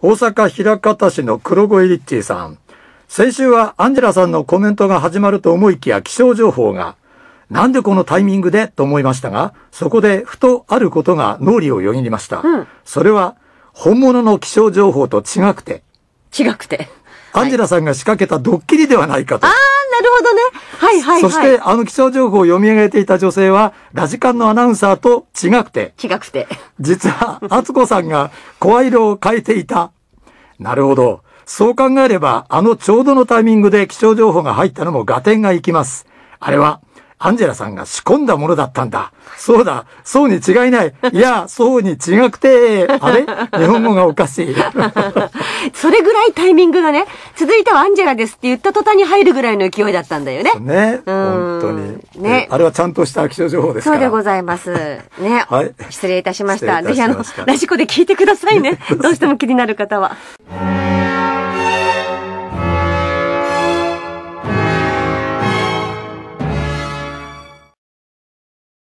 大阪枚方市の黒越リッチーさん。先週はアンジェラさんのコメントが始まると思いきや気象情報が、なんでこのタイミングでと思いましたが、そこでふとあることが脳裏をよぎりました。うん、それは、本物の気象情報と違くて。違くて。アンジェラさんが仕掛けたドッキリではないかと。ああ、なるほどね。はい、そして、あの気象情報を読み上げていた女性は、ラジカンのアナウンサーと違くて。違くて。実は、厚子さんが声色を変えていた。なるほど。そう考えれば、あのちょうどのタイミングで気象情報が入ったのも合点がいきます。あれは、アンジェラさんが仕込んだものだったんだ。そうだ、そうに違いない。いや、そうに違くて、あれ日本語がおかしい。それぐらいタイミングがね、続いてはアンジェラですって言った途端に入るぐらいの勢いだったんだよね。ね。うん、本当に。ね。あれはちゃんとした気象情報ですからそうでございます。ね。はい。失礼いたしました。ぜひあの、ラジコで聞いてくださいね。どうしても気になる方は。